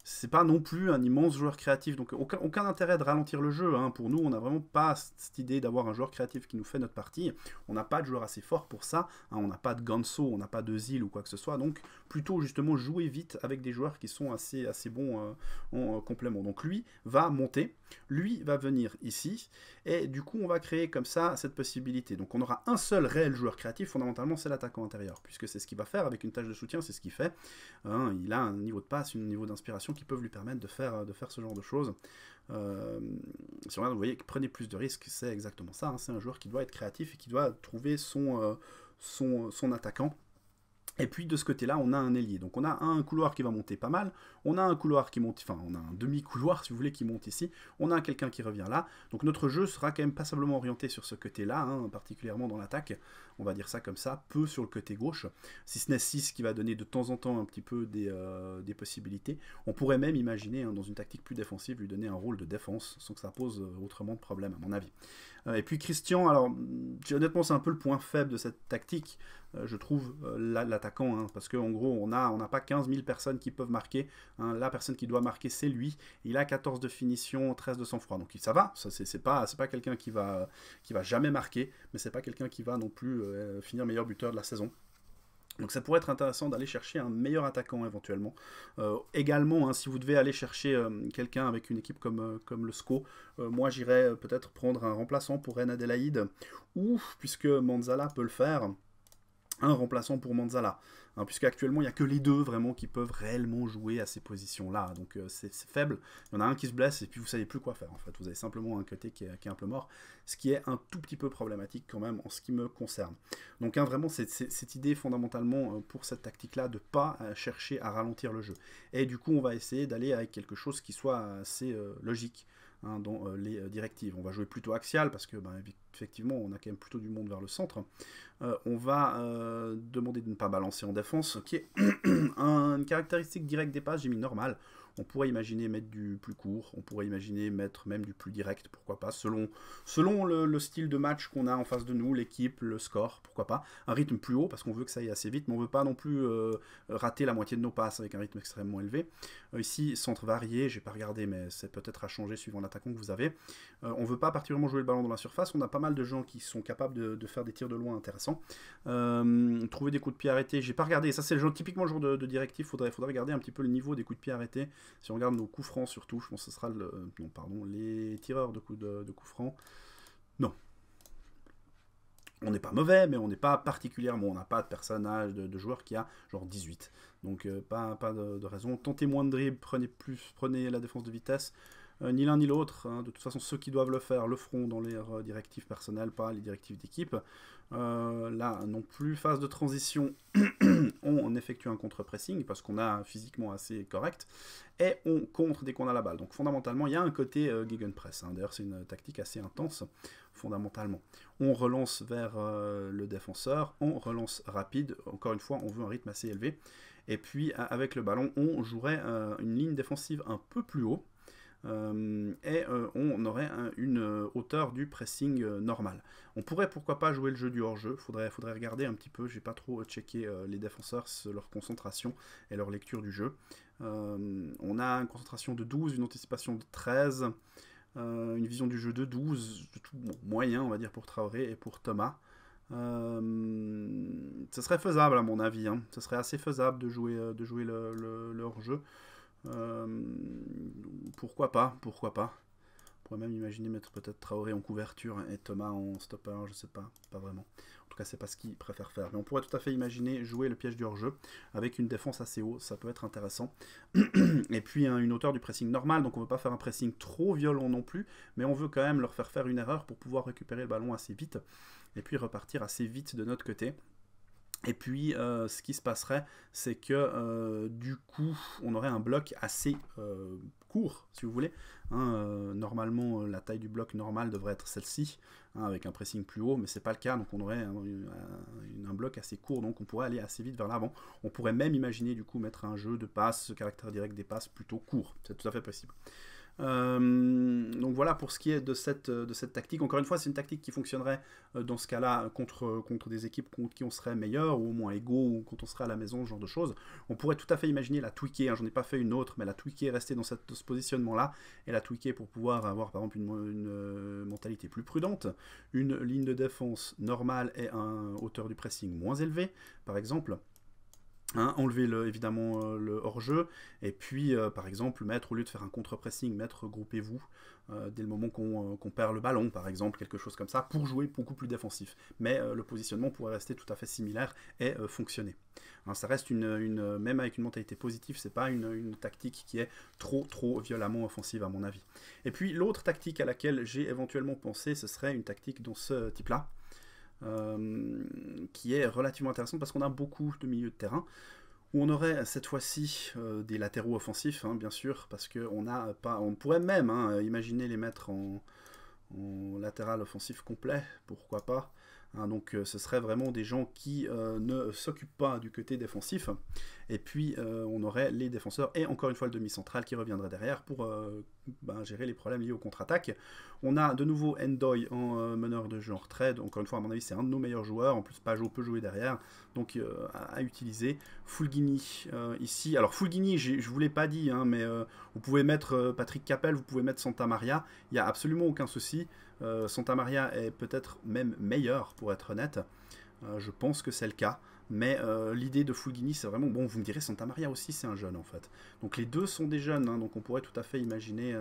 c'est pas non plus un immense joueur créatif. Donc aucun, intérêt de ralentir le jeu. Hein. Pour nous, on n'a vraiment pas cette idée d'avoir un joueur créatif qui nous fait notre partie. On n'a pas de joueur assez fort pour ça. Hein. On n'a pas de Ganso, on n'a pas de Zil ou quoi que ce soit. Donc plutôt justement jouer vite avec des joueurs qui sont assez, assez bons euh, en euh, complément. Donc lui va monter, lui va venir ici. Et du coup, on va créer comme ça cette possibilité. Donc on aura un seul réel joueur créatif. Fondamentalement, c'est l'attaquant intérieur. Puisque c'est ce qu'il va faire avec une tâche de soutien, c'est ce qu'il fait. Hein. il a un niveau de passe, un niveau d'inspiration qui peuvent lui permettre de faire, de faire ce genre de choses. Euh, si on regarde, vous voyez que prenez plus de risques, c'est exactement ça. Hein. C'est un joueur qui doit être créatif et qui doit trouver son, euh, son, son attaquant et puis de ce côté-là, on a un ailier. Donc on a un couloir qui va monter pas mal, on a un couloir qui monte, enfin on a un demi-couloir si vous voulez qui monte ici, on a quelqu'un qui revient là. Donc notre jeu sera quand même passablement orienté sur ce côté-là, hein, particulièrement dans l'attaque, on va dire ça comme ça, peu sur le côté gauche, si ce n'est 6 qui va donner de temps en temps un petit peu des, euh, possibilités. On pourrait même imaginer hein, dans une tactique plus défensive lui donner un rôle de défense sans que ça pose euh, autrement de problème à mon avis. Euh, et puis Christian, alors honnêtement c'est un peu le point faible de cette tactique, euh, je trouve, euh, l'attaquant, hein, parce qu'en gros on n'a on pas 15 000 personnes qui peuvent marquer, hein. la personne qui doit marquer c'est lui, il a 14 de finition, 13 de sang-froid, donc ça va, c'est pas, pas quelqu'un qui va, qui va jamais marquer, mais c'est pas quelqu'un qui va non plus finir meilleur buteur de la saison. Donc ça pourrait être intéressant d'aller chercher un meilleur attaquant éventuellement. Euh, également, hein, si vous devez aller chercher euh, quelqu'un avec une équipe comme, euh, comme le SCO, moi j'irais peut-être prendre un remplaçant pour Reine Adélaïde, ou, puisque Manzala peut le faire, un remplaçant pour Manzala. Hein, puisqu'actuellement, il n'y a que les deux vraiment qui peuvent réellement jouer à ces positions-là. Donc euh, c'est faible. Il y en a un qui se blesse et puis vous savez plus quoi faire en fait. Vous avez simplement un côté qui est, un peu mort, ce qui est un tout petit peu problématique quand même en ce qui me concerne. Donc hein, vraiment, c'est cette idée fondamentalement euh, pour cette tactique-là de pas euh, chercher à ralentir le jeu. Et du coup, on va essayer d'aller avec quelque chose qui soit assez logique. Hein, dans euh, les euh, directives. On va jouer plutôt axial parce que, ben, effectivement, on a quand même plutôt du monde vers le centre. Euh, on va demander de ne pas balancer en défense, qui est [CLEARS THROAT] une caractéristique directe des passes, j'ai mis normal. On pourrait imaginer mettre du plus court, on pourrait imaginer mettre même du plus direct, pourquoi pas, selon, selon le, style de match qu'on a en face de nous, l'équipe, le score, pourquoi pas. Un rythme plus haut, parce qu'on veut que ça aille assez vite, mais on veut pas non plus euh, rater la moitié de nos passes avec un rythme extrêmement élevé. Euh, ici, centre varié, j'ai pas regardé, mais c'est peut-être à changer suivant l'attaquant que vous avez. On euh, on veut pas particulièrement jouer le ballon dans la surface, on a pas mal de gens qui sont capables de, faire des tirs de loin intéressants. trouver des coups de pied arrêtés, j'ai pas regardé, ça c'est typiquement le genre de, directif, il faudrait, faudrait regarder un petit peu le niveau des coups de pied arrêtés si on regarde nos coups francs surtout, je pense que ce sera le, euh, non, pardon, les tireurs de coups, de, francs. Non. On n'est pas mauvais, mais on n'est pas particulièrement. On n'a pas de personnage, de, joueur qui a genre 18. Donc euh, pas, pas de, raison. Tentez moins de dribble, prenez plus, prenez la défense de vitesse. Euh, ni l'un ni l'autre. Hein. De toute façon, ceux qui doivent le faire le feront dans les directives personnelles, pas les directives d'équipe. Euh, là non plus, phase de transition, [CLEARS THROAT] on effectue un contre-pressing parce qu'on a physiquement assez correct, et on contre dès qu'on a la balle. Donc fondamentalement, il y a un côté euh, gegenpress, hein. d'ailleurs c'est une tactique assez intense, fondamentalement. On relance vers euh, le défenseur, on relance rapide, encore une fois, on veut un rythme assez élevé, et puis avec le ballon, on jouerait une ligne défensive un peu plus haut, euh, et euh, on aurait une euh, hauteur du pressing normal. On pourrait pourquoi pas jouer le jeu du hors-jeu, faudrait, faudrait regarder un petit peu, j'ai pas trop checké les défenseurs, leur concentration et leur lecture du jeu. on a une concentration de 12, une anticipation de 13, une vision du jeu de 12, moyen on va dire pour Traoré et pour Thomas. ce serait faisable à mon avis, hein. ce serait assez faisable de jouer, de jouer le hors-jeu. Euh, pourquoi pas Pourquoi pas on pourrait même imaginer mettre peut-être Traoré en couverture et Thomas en stopper, je sais pas, pas vraiment. En tout cas, c'est pas ce qu'il préfère faire. Mais on pourrait tout à fait imaginer jouer le piège du hors-jeu avec une défense assez haut, ça peut être intéressant. et puis hein, une hauteur du pressing normal, donc on veut pas faire un pressing trop violent non plus, mais on veut quand même leur faire faire une erreur pour pouvoir récupérer le ballon assez vite et puis repartir assez vite de notre côté. Et puis, euh, ce qui se passerait, c'est que euh, du coup, on aurait un bloc assez euh, court, si vous voulez. Hein, normalement, la taille du bloc normal devrait être celle-ci, hein, avec un pressing plus haut, mais c'est pas le cas. Donc, on aurait un, bloc assez court, donc on pourrait aller assez vite vers l'avant. On pourrait même imaginer, du coup, mettre un jeu de passes, caractère direct des passes plutôt court. C'est tout à fait possible. Euh, donc voilà pour ce qui est de cette, euh, de cette tactique. Encore une fois, c'est une tactique qui fonctionnerait euh, dans ce cas-là contre, contre des équipes contre qui on serait meilleur ou au moins égaux ou quand on serait à la maison, ce genre de choses. On pourrait tout à fait imaginer la tweaker, hein, j'en ai pas fait une autre, mais la tweaker, rester dans cette, ce positionnement-là et la tweaker pour pouvoir avoir par exemple une, une mentalité plus prudente, une ligne de défense normale et un hauteur du pressing moins élevé, par exemple. Hein, enlever le, évidemment euh, le hors-jeu, et puis euh, par exemple mettre, au lieu de faire un contre-pressing, mettre groupez-vous euh, dès le moment qu'on perd le ballon, par exemple, quelque chose comme ça, pour jouer beaucoup plus défensif. Mais le positionnement pourrait rester tout à fait similaire et fonctionner. Hein, ça reste une, même avec une mentalité positive, c'est pas une, une, tactique qui est trop trop violemment offensive à mon avis. Et puis l'autre tactique à laquelle j'ai éventuellement pensé, ce serait une tactique dans ce type-là. Euh, qui est relativement intéressant parce qu'on a beaucoup de milieux de terrain où on aurait cette fois-ci euh, des latéraux offensifs, hein, bien sûr, parce qu'on pas, on pourrait même hein, imaginer les mettre en, en, latéral offensif complet, pourquoi pas. Hein, donc euh, ce serait vraiment des gens qui euh, ne s'occupent pas du côté défensif. Et puis euh, on aurait les défenseurs et encore une fois le demi-central qui reviendrait derrière pour ben, gérer les problèmes liés aux contre-attaques. On a de nouveau Endoy en meneur de jeu en retraite. Encore une fois à mon avis c'est un de nos meilleurs joueurs. En plus Pajo peut jouer derrière. Donc à, utiliser. Fulgini ici. Alors Fulgini je vous l'ai pas dit hein, mais vous pouvez mettre Patrick Capel, vous pouvez mettre Santa Maria. Il n'y a absolument aucun souci. Euh, Santa Maria est peut-être même meilleur, pour être honnête. Euh, je pense que c'est le cas. Mais euh, l'idée de Fulgini, c'est vraiment... Bon, vous me direz, Santa Maria aussi, c'est un jeune, en fait. Donc les deux sont des jeunes, hein, donc on pourrait tout à fait imaginer,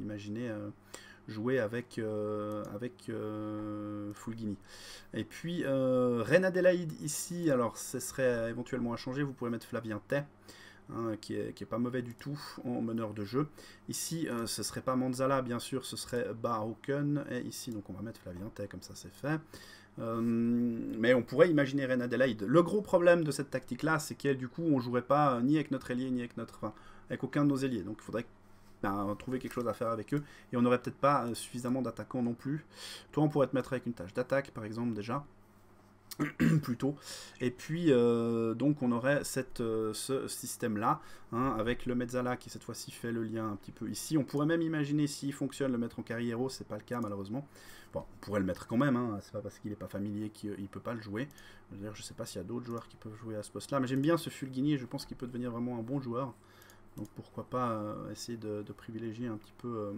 imaginer jouer avec, avec Et puis, Reine Adélaïde, ici, alors ce serait éventuellement à changer, vous pourrez mettre Flavien Tay. Hein, qui, est, pas mauvais du tout en meneur de jeu. Ici, ce euh, ce serait pas Manzala, bien sûr, ce serait Barhoken. Et ici, donc, on va mettre Flaviente, comme ça c'est fait. Euh, mais on pourrait imaginer Reine Adelaide. Le gros problème de cette tactique-là, c'est qu'elle, du coup, on jouerait pas euh, ni avec notre ailier, ni avec notre... avec aucun de nos ailiers. Donc il faudrait ben, trouver quelque chose à faire avec eux. Et on n'aurait peut-être pas suffisamment d'attaquants non plus. Toi, on pourrait te mettre avec une tâche d'attaque, par exemple, déjà. [CLEARS THROAT] plutôt. Et puis, euh, donc, on aurait euh, ce système-là, hein, avec le mezzala qui, cette fois-ci, fait le lien un petit peu ici. On pourrait même imaginer, s'il fonctionne, le mettre en carriero, c'est pas le cas, malheureusement. on pourrait le mettre quand même, hein. c'est pas parce qu'il n'est pas familier qu'il peut pas le jouer. D'ailleurs, je sais pas s'il y a d'autres joueurs qui peuvent jouer à ce poste-là, mais j'aime bien ce Fulgini, je pense qu'il peut devenir vraiment un bon joueur. Donc pourquoi pas euh, essayer de, privilégier un petit peu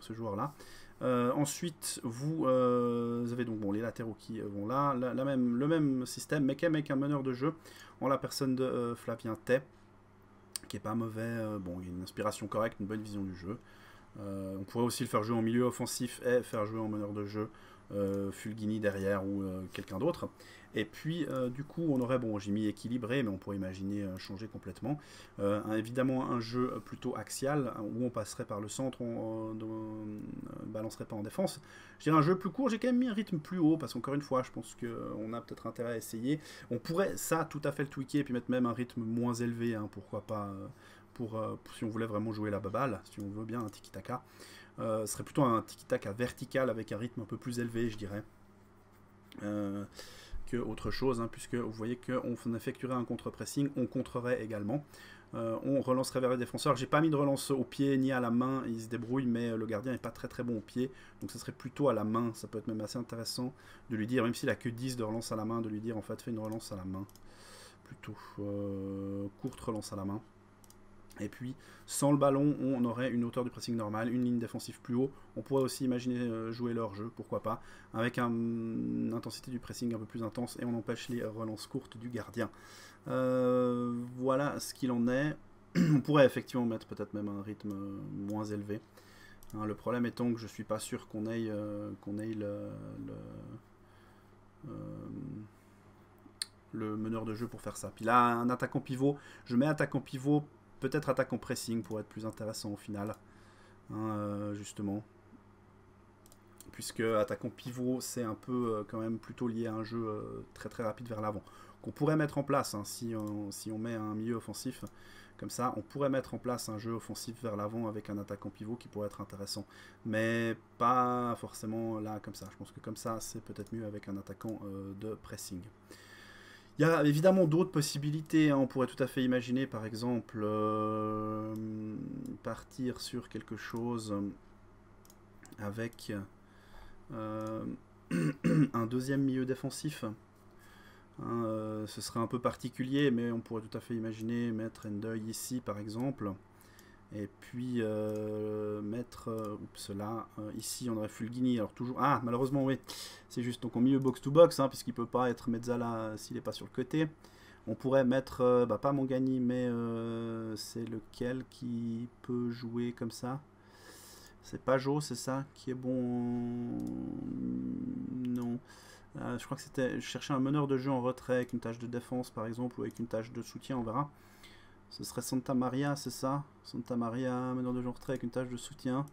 ce joueur-là. Euh, ensuite, euh, vous, avez donc les latéraux qui euh, vont là, la, même, le même système, mais avec un meneur de jeu en la personne de Flavien Tay, qui est pas mauvais, bon, il a une inspiration correcte, une bonne vision du jeu. on pourrait aussi le faire jouer en milieu offensif et faire jouer en meneur de jeu. Euh, Fulgini derrière ou euh, quelqu'un d'autre. Et puis, euh, du coup, on aurait, bon, j'ai mis équilibré, mais on pourrait imaginer changer complètement. évidemment, un jeu plutôt axial, hein, où on passerait par le centre, on ne balancerait pas en défense. Je dirais un jeu plus court, j'ai quand même mis un rythme plus haut, parce qu'encore une fois, je pense qu'on a peut-être intérêt à essayer. On pourrait, ça, tout à fait le tweaker, et puis mettre même un rythme moins élevé, hein, pourquoi pas, pour, si on voulait vraiment jouer la baballe, si on veut bien un tiki-taka. Euh, ce serait plutôt un tic-tac à vertical avec un rythme un peu plus élevé, je dirais. Euh, que autre chose, hein, puisque vous voyez qu'on effectuerait un contre-pressing, on contrerait également. Euh, on relancerait vers les défenseurs. J'ai pas mis de relance au pied ni à la main, il se débrouille, mais le gardien est pas très très bon au pied, donc ça serait plutôt à la main. Ça peut être même assez intéressant de lui dire, même s'il a que 10 de relance à la main, de lui dire en fait fais une relance à la main. Plutôt courte relance à la main. Et puis, sans le ballon, on aurait une hauteur du pressing normale, une ligne défensive plus haut. On pourrait aussi imaginer euh, jouer leur jeu, pourquoi pas, avec une intensité du pressing un peu plus intense et on empêche les relances courtes du gardien. Euh, voilà ce qu'il en est. [CLEARS THROAT] on pourrait effectivement mettre peut-être même un rythme euh, moins élevé. Hein. le problème étant que je ne suis pas sûr qu'on ait, qu'on ait le, le meneur de jeu pour faire ça. Puis là, un attaquant pivot, je mets attaquant pivot peut-être attaquant pressing pour être plus intéressant au final. Hein, euh, justement. Puisque attaquant pivot, c'est un peu euh, quand même plutôt lié à un jeu euh, très très rapide vers l'avant. Qu'on pourrait mettre en place hein, si, on, met un milieu offensif. Comme ça, on pourrait mettre en place un jeu offensif vers l'avant avec un attaquant pivot qui pourrait être intéressant. Mais pas forcément là comme ça. Je pense que comme ça, c'est peut-être mieux avec un attaquant de pressing. Il y a évidemment d'autres possibilités. Hein. On pourrait tout à fait imaginer, par exemple, euh, partir sur quelque chose avec euh, [CLEARS THROAT] un deuxième milieu défensif. Hein. Euh, ce serait un peu particulier, mais on pourrait tout à fait imaginer mettre Endoy ici, par exemple. Et puis euh, mettre cela euh, euh, ici on aurait Fulgini. Alors toujours. Ah malheureusement oui. C'est juste donc au milieu box to box, hein, puisqu'il peut pas être Mezzala s'il n'est pas sur le côté. On pourrait mettre bah, pas Mangani mais c'est lequel qui peut jouer comme ça. C'est pas c'est ça qui est bon. Non. je crois que c'était. chercher un meneur de jeu en retrait avec une tâche de défense par exemple ou avec une tâche de soutien, on verra. Ce serait Santa Maria, c'est ça Santa Maria, meneur de genre avec une tâche de soutien.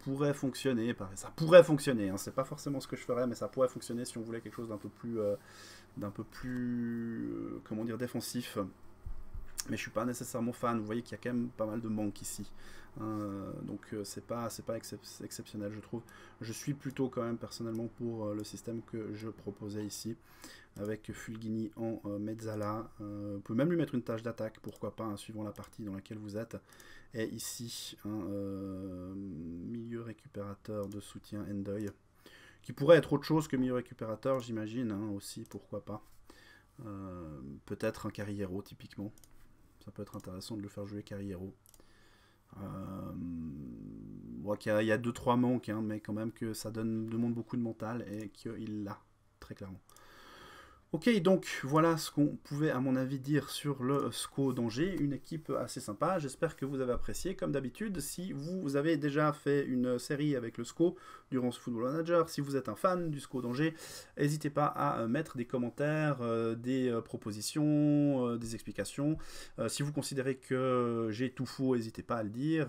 Pourrait fonctionner, bah, ça pourrait fonctionner. Hein. C'est pas forcément ce que je ferais, mais ça pourrait fonctionner si on voulait quelque chose d'un peu plus, euh, d'un peu plus, euh, comment dire, défensif. Mais je suis pas nécessairement fan. Vous voyez qu'il y a quand même pas mal de manques ici. Hein. donc euh, c'est pas, pas exceptionnel, je trouve. Je suis plutôt quand même personnellement pour le système que je proposais ici avec Fulgini en euh, Mezzala. Euh, On peut même lui mettre une tâche d'attaque, pourquoi pas, hein, suivant la partie dans laquelle vous êtes. Et ici, un hein, euh, milieu récupérateur de soutien Endoy, qui pourrait être autre chose que milieu récupérateur, j'imagine, hein, aussi, pourquoi pas. Peut-être un Carriero, typiquement. Ça peut être intéressant de le faire jouer Carriero. Euh, il y a 2-3 manques, mais quand même que ça donne, demande beaucoup de mental et qu'il l'a, très clairement. Ok, donc voilà ce qu'on pouvait à mon avis dire sur le SCO Danger, une équipe assez sympa, j'espère que vous avez apprécié, comme d'habitude, si vous avez déjà fait une série avec le SCO durant ce Football Manager, si vous êtes un fan du SCO Danger, n'hésitez pas à euh, mettre des commentaires, euh, des euh, propositions, des explications, si vous considérez que j'ai tout faux, n'hésitez pas à le dire,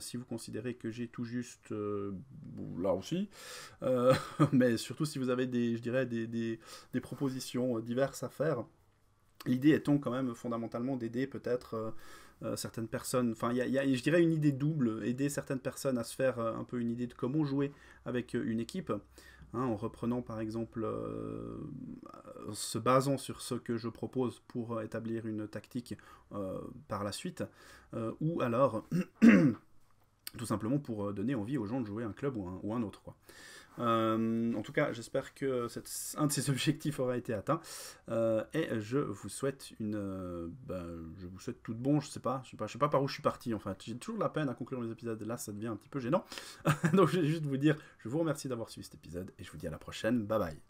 si vous considérez que j'ai tout juste, là aussi, [LAUGHS] mais surtout si vous avez des, je dirais, des propositions euh, diverses à faire. L'idée étant quand même fondamentalement d'aider peut-être euh, euh, certaines personnes, enfin il y, a, je dirais une idée double, aider certaines personnes à se faire un peu une idée de comment jouer avec une équipe, hein, en reprenant par exemple, se basant sur ce que je propose pour établir une tactique par la suite, ou alors [CLEARS THROAT] tout simplement pour donner envie aux gens de jouer un club ou un, autre. quoi. Euh, en tout cas, j'espère que un de ces [LAUGHS] objectifs aura été atteint. Euh, et je vous souhaite une, euh, ben, je vous souhaite tout de bon. Je sais pas, je sais pas, par où je suis parti J'ai toujours la peine à conclure les épisodes. Là, ça devient un petit peu gênant. [LAUGHS] Donc, je vais juste vous dire, je vous remercie d'avoir suivi cet épisode et je vous dis à la prochaine. Bye bye.